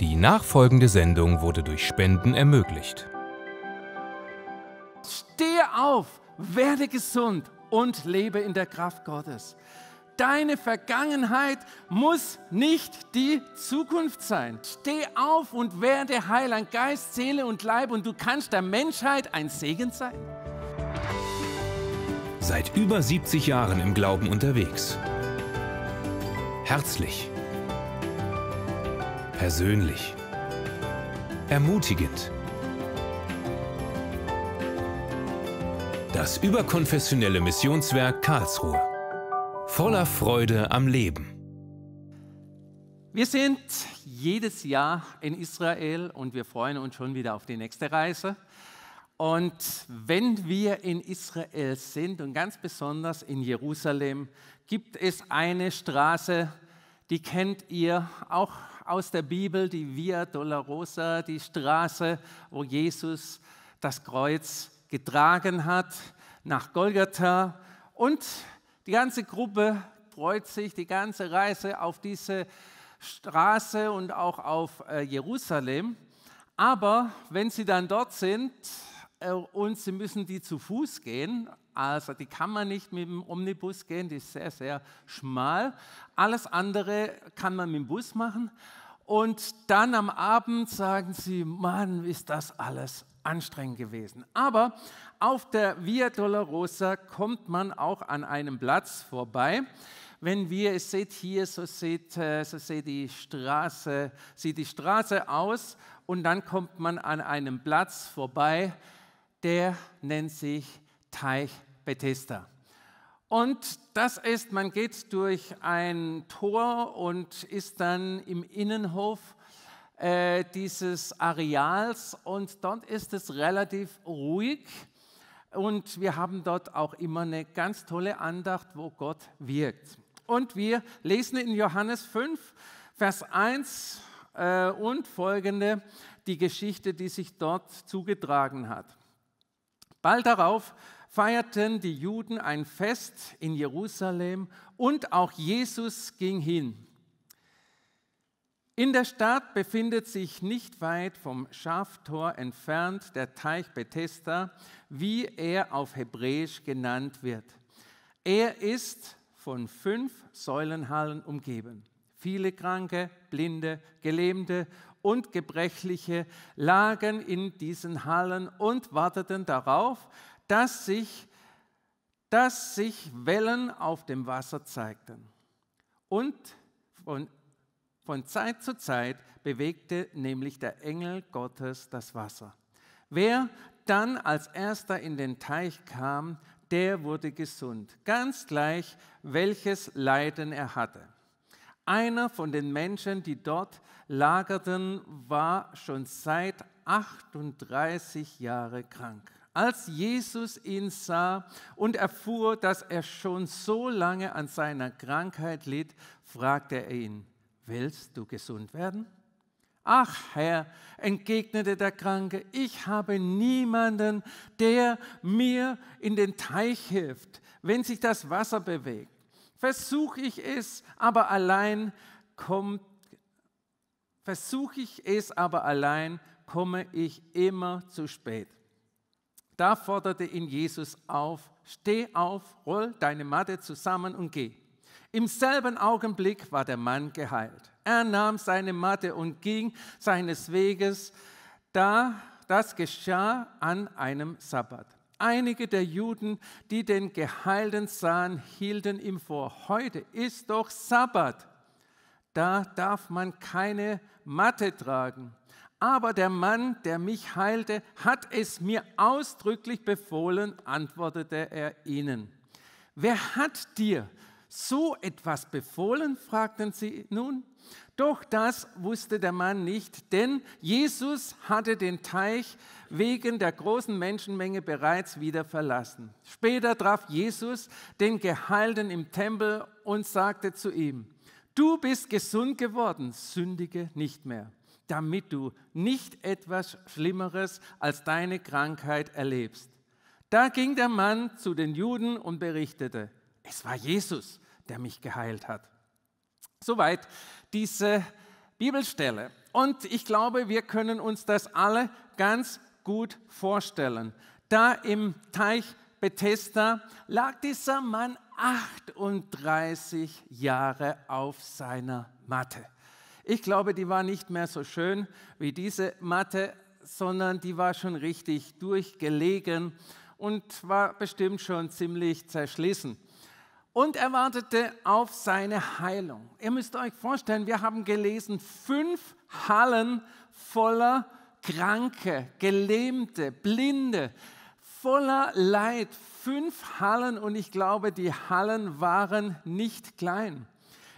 Die nachfolgende Sendung wurde durch Spenden ermöglicht. Stehe auf, werde gesund und lebe in der Kraft Gottes. Deine Vergangenheit muss nicht die Zukunft sein. Steh auf und werde heil an Geist, Seele und Leib und du kannst der Menschheit ein Segen sein. Seit über 70 Jahren im Glauben unterwegs. Herzlich persönlich, ermutigend. Das überkonfessionelle Missionswerk Karlsruhe. Voller Freude am Leben. Wir sind jedes Jahr in Israel und wir freuen uns schon wieder auf die nächste Reise. Und wenn wir in Israel sind und ganz besonders in Jerusalem, gibt es eine Straße, die kennt ihr auch aus der Bibel, die Via Dolorosa, die Straße, wo Jesus das Kreuz getragen hat, nach Golgatha. Und die ganze Gruppe freut sich, die ganze Reise auf diese Straße und auch auf äh, Jerusalem. Aber wenn sie dann dort sind äh, und sie müssen die zu Fuß gehen, also die kann man nicht mit dem Omnibus gehen, die ist sehr, sehr schmal. Alles andere kann man mit dem Bus machen, und dann am Abend sagen sie, Mann, ist das alles anstrengend gewesen. Aber auf der Via Dolorosa kommt man auch an einem Platz vorbei. Wenn wir ihr seht hier, so sieht, äh, so sieht, die Straße, sieht die Straße aus und dann kommt man an einem Platz vorbei, der nennt sich Teich Bethesda. Und das ist, man geht durch ein Tor und ist dann im Innenhof äh, dieses Areals und dort ist es relativ ruhig und wir haben dort auch immer eine ganz tolle Andacht, wo Gott wirkt. Und wir lesen in Johannes 5, Vers 1 äh, und folgende die Geschichte, die sich dort zugetragen hat. Bald darauf feierten die Juden ein Fest in Jerusalem und auch Jesus ging hin. In der Stadt befindet sich nicht weit vom Schaftor entfernt der Teich Bethesda, wie er auf Hebräisch genannt wird. Er ist von fünf Säulenhallen umgeben. Viele Kranke, Blinde, Gelähmte und Gebrechliche lagen in diesen Hallen und warteten darauf, dass sich, dass sich Wellen auf dem Wasser zeigten. Und von, von Zeit zu Zeit bewegte nämlich der Engel Gottes das Wasser. Wer dann als erster in den Teich kam, der wurde gesund, ganz gleich, welches Leiden er hatte. Einer von den Menschen, die dort lagerten, war schon seit 38 Jahren krank. Als Jesus ihn sah und erfuhr, dass er schon so lange an seiner Krankheit litt, fragte er ihn, willst du gesund werden? Ach Herr, entgegnete der Kranke, ich habe niemanden, der mir in den Teich hilft, wenn sich das Wasser bewegt. Versuche ich es, aber allein kommt versuche ich es aber allein, komme ich immer zu spät. Da forderte ihn Jesus auf, steh auf, roll deine Matte zusammen und geh. Im selben Augenblick war der Mann geheilt. Er nahm seine Matte und ging seines Weges. Da das geschah an einem Sabbat. Einige der Juden, die den Geheilten sahen, hielten ihm vor, heute ist doch Sabbat. Da darf man keine Matte tragen. Aber der Mann, der mich heilte, hat es mir ausdrücklich befohlen, antwortete er ihnen. Wer hat dir so etwas befohlen? fragten sie nun. Doch das wusste der Mann nicht, denn Jesus hatte den Teich wegen der großen Menschenmenge bereits wieder verlassen. Später traf Jesus den Geheilten im Tempel und sagte zu ihm, du bist gesund geworden, sündige nicht mehr damit du nicht etwas Schlimmeres als deine Krankheit erlebst. Da ging der Mann zu den Juden und berichtete, es war Jesus, der mich geheilt hat. Soweit diese Bibelstelle. Und ich glaube, wir können uns das alle ganz gut vorstellen. Da im Teich Bethesda lag dieser Mann 38 Jahre auf seiner Matte. Ich glaube, die war nicht mehr so schön wie diese Matte, sondern die war schon richtig durchgelegen und war bestimmt schon ziemlich zerschlissen. Und er wartete auf seine Heilung. Ihr müsst euch vorstellen, wir haben gelesen, fünf Hallen voller Kranke, Gelähmte, Blinde, voller Leid. Fünf Hallen und ich glaube, die Hallen waren nicht klein.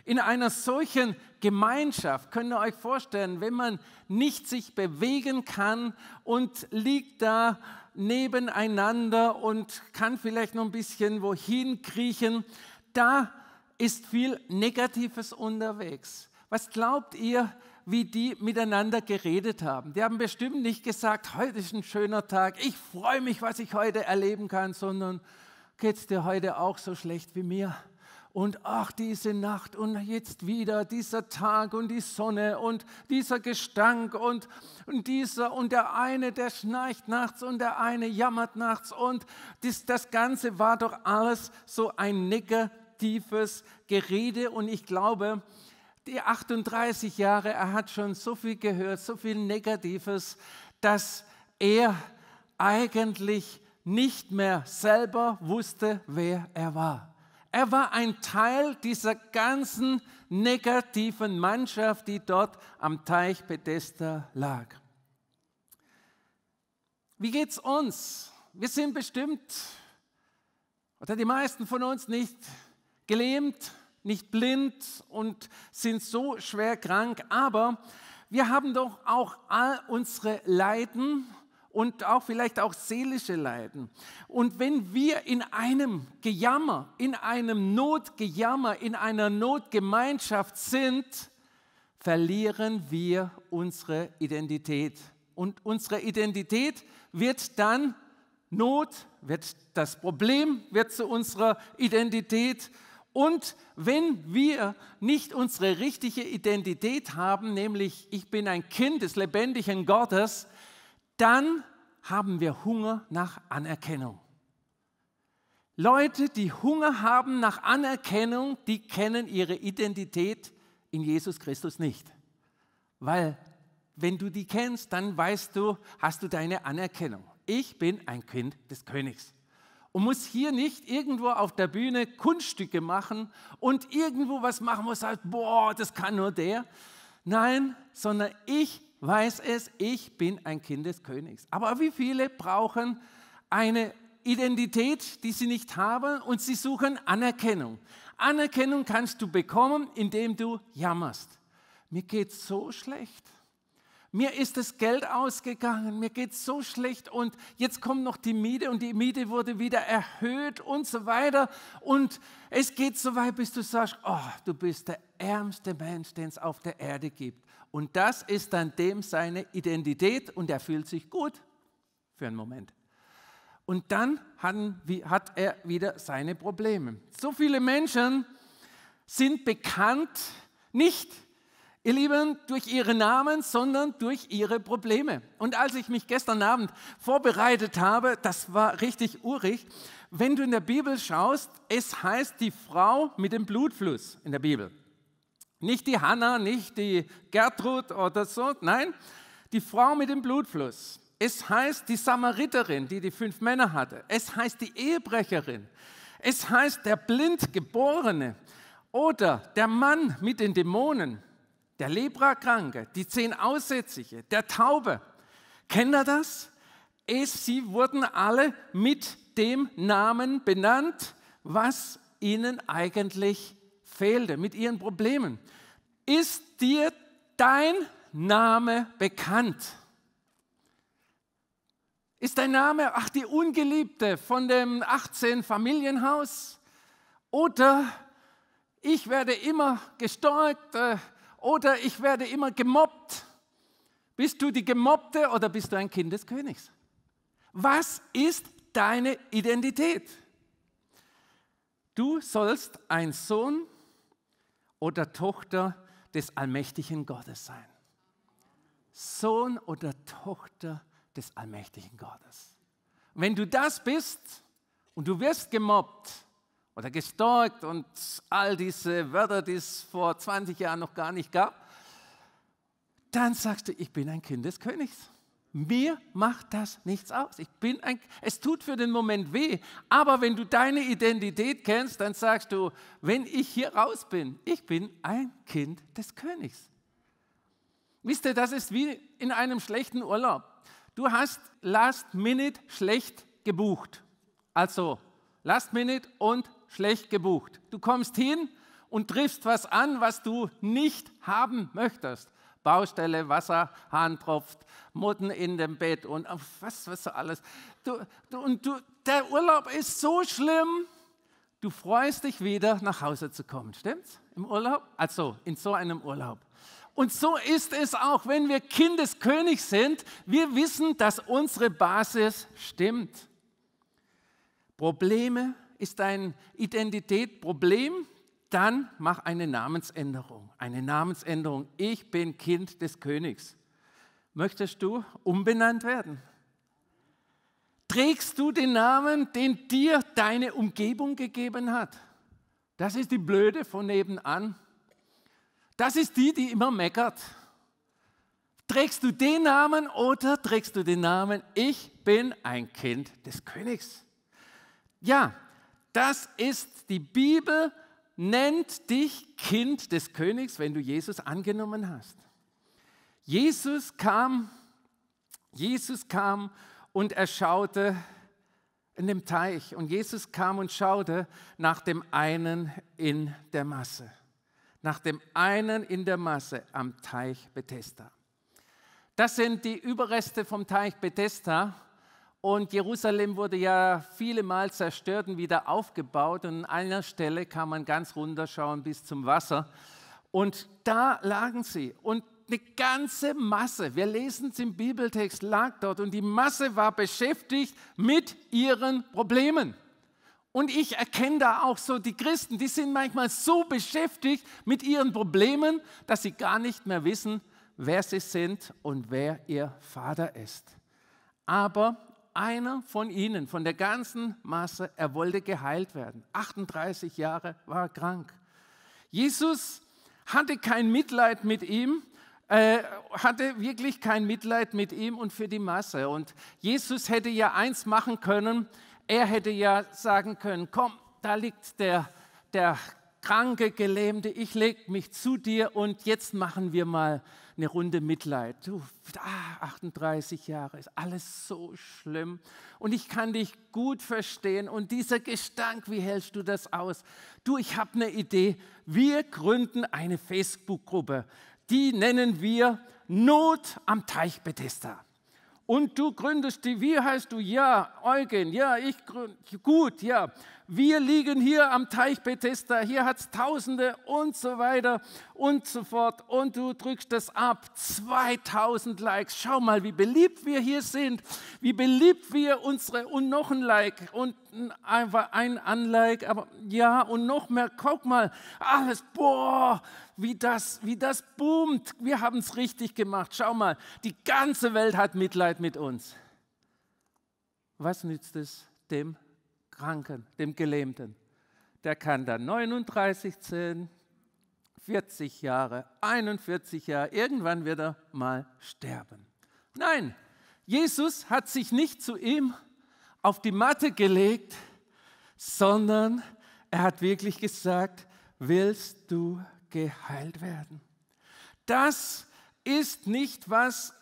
In einer solchen Gemeinschaft. Könnt ihr euch vorstellen, wenn man nicht sich bewegen kann und liegt da nebeneinander und kann vielleicht noch ein bisschen wohin kriechen, da ist viel Negatives unterwegs. Was glaubt ihr, wie die miteinander geredet haben? Die haben bestimmt nicht gesagt, heute ist ein schöner Tag, ich freue mich, was ich heute erleben kann, sondern geht es dir heute auch so schlecht wie mir? Und ach, diese Nacht und jetzt wieder dieser Tag und die Sonne und dieser Gestank und, und dieser und der eine, der schnarcht nachts und der eine jammert nachts und das, das Ganze war doch alles so ein negatives Gerede und ich glaube, die 38 Jahre, er hat schon so viel gehört, so viel Negatives, dass er eigentlich nicht mehr selber wusste, wer er war. Er war ein Teil dieser ganzen negativen Mannschaft, die dort am Teich Bethesda lag. Wie geht's uns? Wir sind bestimmt oder die meisten von uns nicht gelähmt, nicht blind und sind so schwer krank, aber wir haben doch auch all unsere Leiden und auch vielleicht auch seelische Leiden. Und wenn wir in einem Gejammer, in einem Notgejammer, in einer Notgemeinschaft sind, verlieren wir unsere Identität. Und unsere Identität wird dann Not, wird das Problem, wird zu unserer Identität. Und wenn wir nicht unsere richtige Identität haben, nämlich ich bin ein Kind des lebendigen Gottes, dann haben wir Hunger nach Anerkennung. Leute, die Hunger haben nach Anerkennung, die kennen ihre Identität in Jesus Christus nicht. Weil wenn du die kennst, dann weißt du, hast du deine Anerkennung. Ich bin ein Kind des Königs und muss hier nicht irgendwo auf der Bühne Kunststücke machen und irgendwo was machen, wo sagt, boah, das kann nur der. Nein, sondern ich weiß es, ich bin ein Kind des Königs. Aber wie viele brauchen eine Identität, die sie nicht haben und sie suchen Anerkennung. Anerkennung kannst du bekommen, indem du jammerst. Mir geht so schlecht. Mir ist das Geld ausgegangen, mir geht es so schlecht und jetzt kommt noch die Miete und die Miete wurde wieder erhöht und so weiter. Und es geht so weit, bis du sagst, oh, du bist der ärmste Mensch, den es auf der Erde gibt. Und das ist dann dem seine Identität und er fühlt sich gut für einen Moment. Und dann hat er wieder seine Probleme. So viele Menschen sind bekannt nicht Ihr Lieben, durch ihre Namen, sondern durch ihre Probleme. Und als ich mich gestern Abend vorbereitet habe, das war richtig urig, wenn du in der Bibel schaust, es heißt die Frau mit dem Blutfluss in der Bibel. Nicht die Hanna, nicht die Gertrud oder so, nein, die Frau mit dem Blutfluss. Es heißt die Samariterin, die die fünf Männer hatte. Es heißt die Ehebrecherin. Es heißt der Blindgeborene oder der Mann mit den Dämonen der Lebrakranke, die zehn Aussätzige, der Taube. Kennt ihr das? Es, sie wurden alle mit dem Namen benannt, was ihnen eigentlich fehlte, mit ihren Problemen. Ist dir dein Name bekannt? Ist dein Name, ach, die Ungeliebte von dem 18 Familienhaus? Oder ich werde immer gestorgt, äh, oder ich werde immer gemobbt. Bist du die Gemobbte oder bist du ein Kind des Königs? Was ist deine Identität? Du sollst ein Sohn oder Tochter des allmächtigen Gottes sein. Sohn oder Tochter des allmächtigen Gottes. Wenn du das bist und du wirst gemobbt, oder gestalkt und all diese Wörter, die es vor 20 Jahren noch gar nicht gab, dann sagst du, ich bin ein Kind des Königs. Mir macht das nichts aus. Ich bin ein, es tut für den Moment weh, aber wenn du deine Identität kennst, dann sagst du, wenn ich hier raus bin, ich bin ein Kind des Königs. Wisst ihr, das ist wie in einem schlechten Urlaub. Du hast Last Minute schlecht gebucht. Also Last Minute und schlecht gebucht. Du kommst hin und triffst was an, was du nicht haben möchtest. Baustelle, Wasser, Hahn tropft, Motten in dem Bett und was, was so alles. Du, du, und du, der Urlaub ist so schlimm, du freust dich wieder, nach Hause zu kommen. Stimmt's? Im Urlaub? Also in so einem Urlaub. Und so ist es auch, wenn wir Kindeskönig sind. Wir wissen, dass unsere Basis stimmt. Probleme, ist dein Identitätproblem, dann mach eine Namensänderung. Eine Namensänderung. Ich bin Kind des Königs. Möchtest du umbenannt werden? Trägst du den Namen, den dir deine Umgebung gegeben hat? Das ist die Blöde von nebenan. Das ist die, die immer meckert. Trägst du den Namen oder trägst du den Namen, ich bin ein Kind des Königs? Ja, das ist die Bibel, nennt dich Kind des Königs, wenn du Jesus angenommen hast. Jesus kam, Jesus kam und er schaute in dem Teich und Jesus kam und schaute nach dem einen in der Masse, nach dem einen in der Masse am Teich Bethesda. Das sind die Überreste vom Teich Bethesda und Jerusalem wurde ja viele Mal zerstört und wieder aufgebaut. Und an einer Stelle kann man ganz runterschauen bis zum Wasser. Und da lagen sie. Und eine ganze Masse, wir lesen es im Bibeltext, lag dort. Und die Masse war beschäftigt mit ihren Problemen. Und ich erkenne da auch so die Christen, die sind manchmal so beschäftigt mit ihren Problemen, dass sie gar nicht mehr wissen, wer sie sind und wer ihr Vater ist. Aber einer von ihnen, von der ganzen Masse, er wollte geheilt werden. 38 Jahre war er krank. Jesus hatte kein Mitleid mit ihm, äh, hatte wirklich kein Mitleid mit ihm und für die Masse. Und Jesus hätte ja eins machen können, er hätte ja sagen können, komm, da liegt der, der kranke, gelähmte, ich lege mich zu dir und jetzt machen wir mal eine Runde Mitleid. Du, ah, 38 Jahre, ist alles so schlimm. Und ich kann dich gut verstehen. Und dieser Gestank, wie hältst du das aus? Du, ich habe eine Idee. Wir gründen eine Facebook-Gruppe. Die nennen wir Not am Teich Bethesda. Und du gründest die, wie heißt du? Ja, Eugen, ja, ich gründe, gut, ja wir liegen hier am Teich Bethesda, hier hat es Tausende und so weiter und so fort. Und du drückst das ab, 2000 Likes. Schau mal, wie beliebt wir hier sind, wie beliebt wir unsere und noch ein Like und einfach ein Unlike, aber ja und noch mehr. Guck mal, alles, boah, wie das, wie das boomt. Wir haben es richtig gemacht. Schau mal, die ganze Welt hat Mitleid mit uns. Was nützt es dem? Kranken, dem Gelähmten. Der kann dann 39 zählen, 40 Jahre, 41 Jahre, irgendwann wird er mal sterben. Nein, Jesus hat sich nicht zu ihm auf die Matte gelegt, sondern er hat wirklich gesagt, willst du geheilt werden? Das ist nicht, was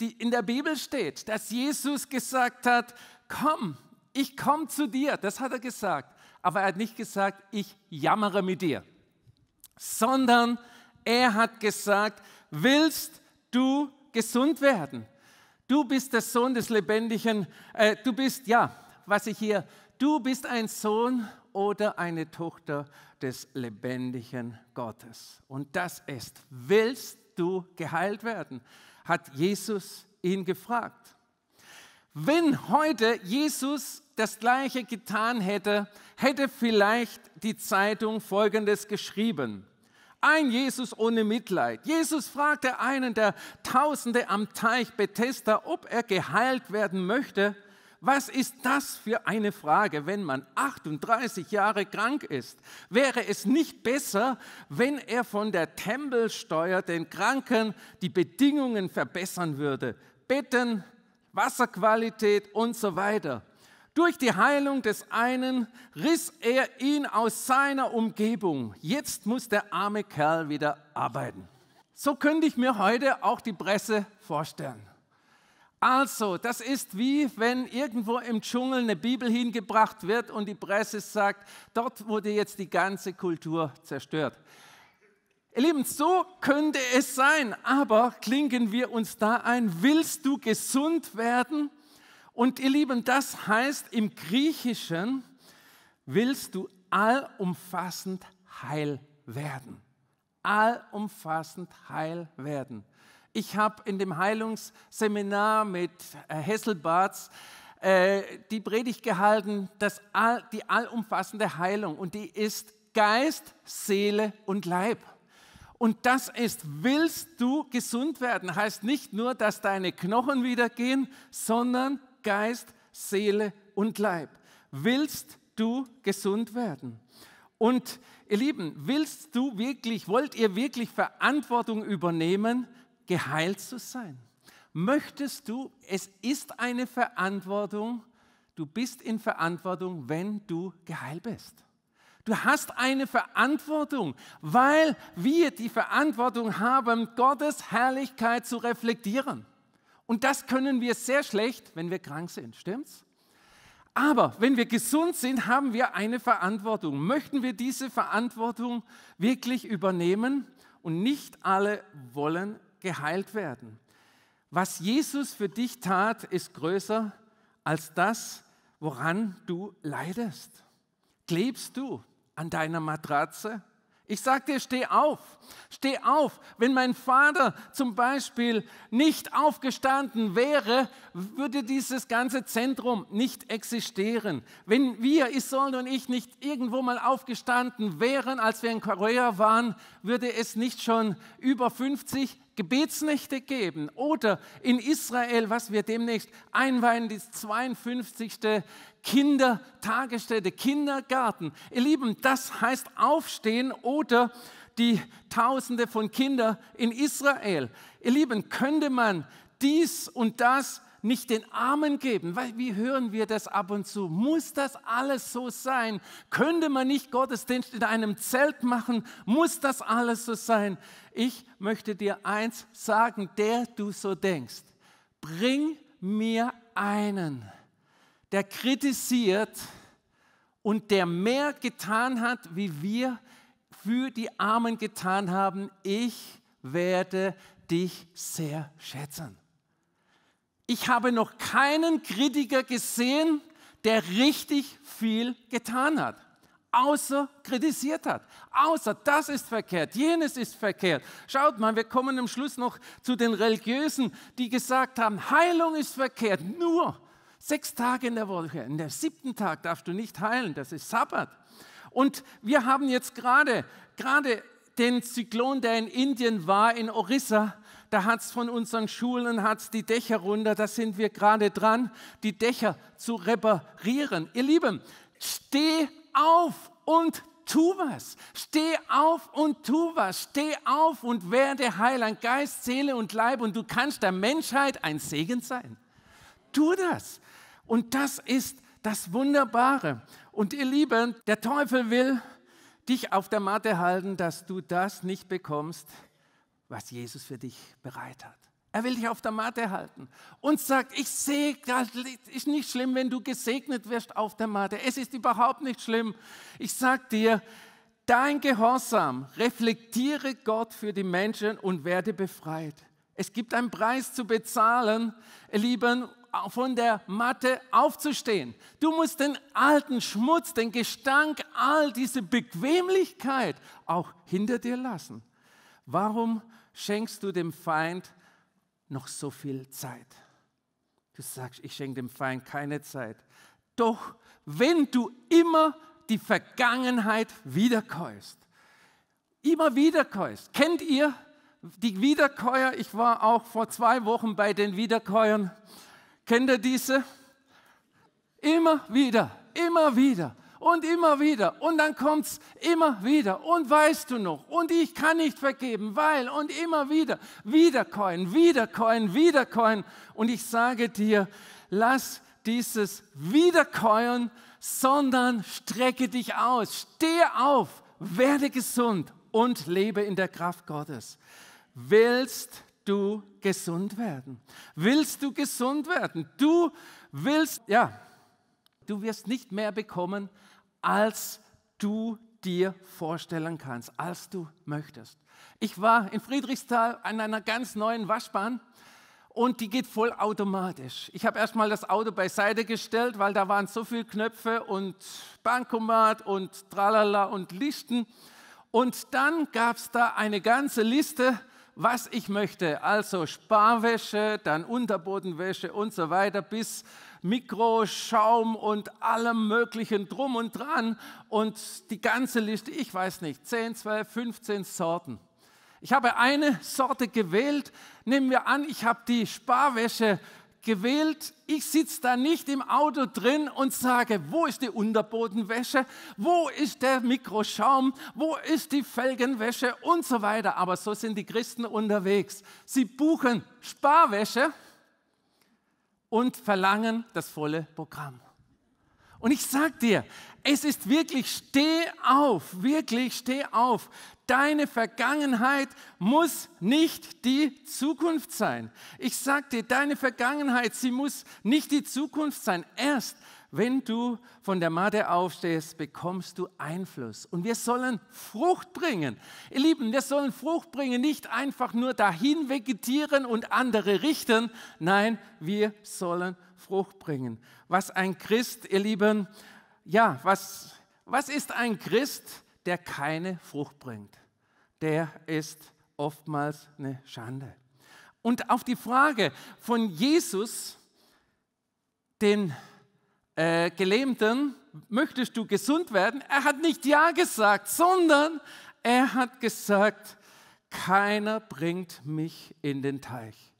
in der Bibel steht, dass Jesus gesagt hat, komm, ich komme zu dir, das hat er gesagt. Aber er hat nicht gesagt, ich jammere mit dir, sondern er hat gesagt, willst du gesund werden? Du bist der Sohn des Lebendigen, äh, du bist, ja, was ich hier, du bist ein Sohn oder eine Tochter des lebendigen Gottes. Und das ist, willst du geheilt werden? Hat Jesus ihn gefragt. Wenn heute Jesus das gleiche getan hätte, hätte vielleicht die Zeitung Folgendes geschrieben. Ein Jesus ohne Mitleid. Jesus fragte einen der Tausende am Teich Bethesda, ob er geheilt werden möchte. Was ist das für eine Frage, wenn man 38 Jahre krank ist? Wäre es nicht besser, wenn er von der Tempelsteuer den Kranken die Bedingungen verbessern würde? Betten, Wasserqualität und so weiter. Durch die Heilung des einen riss er ihn aus seiner Umgebung. Jetzt muss der arme Kerl wieder arbeiten. So könnte ich mir heute auch die Presse vorstellen. Also, das ist wie wenn irgendwo im Dschungel eine Bibel hingebracht wird und die Presse sagt, dort wurde jetzt die ganze Kultur zerstört. Ihr Lieben, so könnte es sein, aber klinken wir uns da ein, willst du gesund werden? Und ihr Lieben, das heißt im Griechischen, willst du allumfassend heil werden. Allumfassend heil werden. Ich habe in dem Heilungsseminar mit äh, Hesselbarts äh, die Predigt gehalten, dass all, die allumfassende Heilung und die ist Geist, Seele und Leib. Und das ist, willst du gesund werden, heißt nicht nur, dass deine Knochen wieder gehen, sondern Geist, Seele und Leib. Willst du gesund werden? Und ihr Lieben, willst du wirklich, wollt ihr wirklich Verantwortung übernehmen, geheilt zu sein? Möchtest du, es ist eine Verantwortung, du bist in Verantwortung, wenn du geheilt bist. Du hast eine Verantwortung, weil wir die Verantwortung haben, Gottes Herrlichkeit zu reflektieren. Und das können wir sehr schlecht, wenn wir krank sind, stimmt's? Aber wenn wir gesund sind, haben wir eine Verantwortung. Möchten wir diese Verantwortung wirklich übernehmen? Und nicht alle wollen geheilt werden. Was Jesus für dich tat, ist größer als das, woran du leidest. Klebst du an deiner Matratze? Ich sage dir, steh auf, steh auf. Wenn mein Vater zum Beispiel nicht aufgestanden wäre, würde dieses ganze Zentrum nicht existieren. Wenn wir, Isolde und ich, nicht irgendwo mal aufgestanden wären, als wir in Korea waren, würde es nicht schon über 50, Gebetsnächte geben oder in Israel, was wir demnächst einweihen, die 52. Kindertagesstätte, Kindergarten. Ihr Lieben, das heißt aufstehen oder die Tausende von Kindern in Israel. Ihr Lieben, könnte man dies und das nicht den Armen geben. Wie hören wir das ab und zu? Muss das alles so sein? Könnte man nicht Gottesdienst in einem Zelt machen? Muss das alles so sein? Ich möchte dir eins sagen, der du so denkst. Bring mir einen, der kritisiert und der mehr getan hat, wie wir für die Armen getan haben. Ich werde dich sehr schätzen ich habe noch keinen Kritiker gesehen, der richtig viel getan hat, außer kritisiert hat, außer das ist verkehrt, jenes ist verkehrt. Schaut mal, wir kommen am Schluss noch zu den Religiösen, die gesagt haben, Heilung ist verkehrt, nur sechs Tage in der Woche, in der siebten Tag darfst du nicht heilen, das ist Sabbat. Und wir haben jetzt gerade, gerade den Zyklon, der in Indien war, in Orissa, da hat es von unseren Schulen hat's die Dächer runter, da sind wir gerade dran, die Dächer zu reparieren. Ihr Lieben, steh auf und tu was. Steh auf und tu was. Steh auf und werde heil an Geist, Seele und Leib und du kannst der Menschheit ein Segen sein. Tu das. Und das ist das Wunderbare. Und ihr Lieben, der Teufel will dich auf der Matte halten, dass du das nicht bekommst, was Jesus für dich bereit hat. Er will dich auf der Matte halten und sagt, ich sehe, das ist nicht schlimm, wenn du gesegnet wirst auf der Matte. Es ist überhaupt nicht schlimm. Ich sag dir, dein Gehorsam, reflektiere Gott für die Menschen und werde befreit. Es gibt einen Preis zu bezahlen, Lieben, von der Matte aufzustehen. Du musst den alten Schmutz, den Gestank, all diese Bequemlichkeit auch hinter dir lassen. Warum schenkst du dem Feind noch so viel Zeit? Du sagst, ich schenke dem Feind keine Zeit. Doch wenn du immer die Vergangenheit wiederkäust, immer wiederkäust, kennt ihr die Wiederkäuer? Ich war auch vor zwei Wochen bei den Wiederkäuern. Kennt ihr diese? Immer wieder, immer wieder und immer wieder und dann kommt es immer wieder und weißt du noch und ich kann nicht vergeben, weil und immer wieder, wiederkäuen, wiederkäuen, wiederkäuen und ich sage dir, lass dieses Wiederkäuen, sondern strecke dich aus, stehe auf, werde gesund und lebe in der Kraft Gottes. Willst du gesund werden? Willst du gesund werden? Du willst, ja, du wirst nicht mehr bekommen, als du dir vorstellen kannst, als du möchtest. Ich war in Friedrichsthal an einer ganz neuen Waschbahn und die geht vollautomatisch. Ich habe erstmal das Auto beiseite gestellt, weil da waren so viele Knöpfe und Bankomat und Tralala und Lichten. Und dann gab es da eine ganze Liste was ich möchte. Also Sparwäsche, dann Unterbodenwäsche und so weiter bis Mikroschaum und allem Möglichen drum und dran. Und die ganze Liste, ich weiß nicht, 10, 12, 15 Sorten. Ich habe eine Sorte gewählt. Nehmen wir an, ich habe die Sparwäsche gewählt. Ich sitze da nicht im Auto drin und sage, wo ist die Unterbodenwäsche, wo ist der Mikroschaum, wo ist die Felgenwäsche und so weiter. Aber so sind die Christen unterwegs. Sie buchen Sparwäsche und verlangen das volle Programm. Und ich sag dir, es ist wirklich, steh auf, wirklich, steh auf. Deine Vergangenheit muss nicht die Zukunft sein. Ich sag dir, deine Vergangenheit, sie muss nicht die Zukunft sein. Erst wenn du von der Matte aufstehst, bekommst du Einfluss. Und wir sollen Frucht bringen. Ihr Lieben, wir sollen Frucht bringen, nicht einfach nur dahin vegetieren und andere richten. Nein, wir sollen Frucht Frucht bringen. Was ein Christ, ihr Lieben, ja, was, was ist ein Christ, der keine Frucht bringt? Der ist oftmals eine Schande. Und auf die Frage von Jesus, den äh, Gelähmten, möchtest du gesund werden? Er hat nicht Ja gesagt, sondern er hat gesagt, keiner bringt mich in den Teich.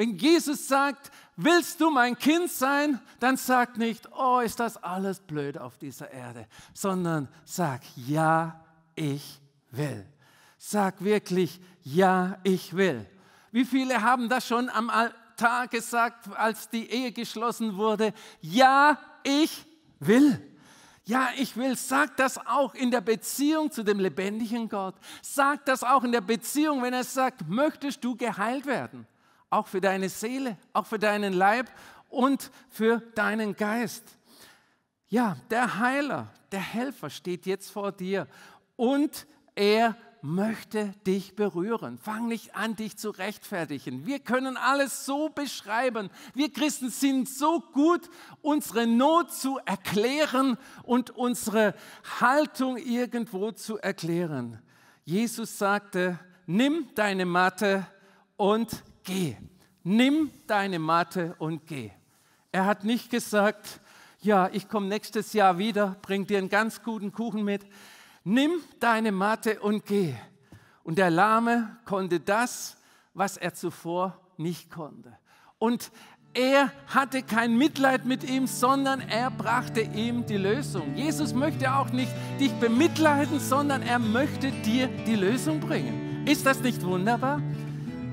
Wenn Jesus sagt, willst du mein Kind sein, dann sag nicht, oh, ist das alles blöd auf dieser Erde, sondern sag, ja, ich will. Sag wirklich, ja, ich will. Wie viele haben das schon am Altar gesagt, als die Ehe geschlossen wurde? Ja, ich will. Ja, ich will. Sag das auch in der Beziehung zu dem lebendigen Gott. Sag das auch in der Beziehung, wenn er sagt, möchtest du geheilt werden? auch für deine Seele, auch für deinen Leib und für deinen Geist. Ja, der Heiler, der Helfer steht jetzt vor dir und er möchte dich berühren. Fang nicht an, dich zu rechtfertigen. Wir können alles so beschreiben. Wir Christen sind so gut, unsere Not zu erklären und unsere Haltung irgendwo zu erklären. Jesus sagte, nimm deine Matte und geh. Nimm deine Matte und geh. Er hat nicht gesagt, ja, ich komme nächstes Jahr wieder, bring dir einen ganz guten Kuchen mit. Nimm deine Matte und geh. Und der Lahme konnte das, was er zuvor nicht konnte. Und er hatte kein Mitleid mit ihm, sondern er brachte ihm die Lösung. Jesus möchte auch nicht dich bemitleiden, sondern er möchte dir die Lösung bringen. Ist das nicht wunderbar?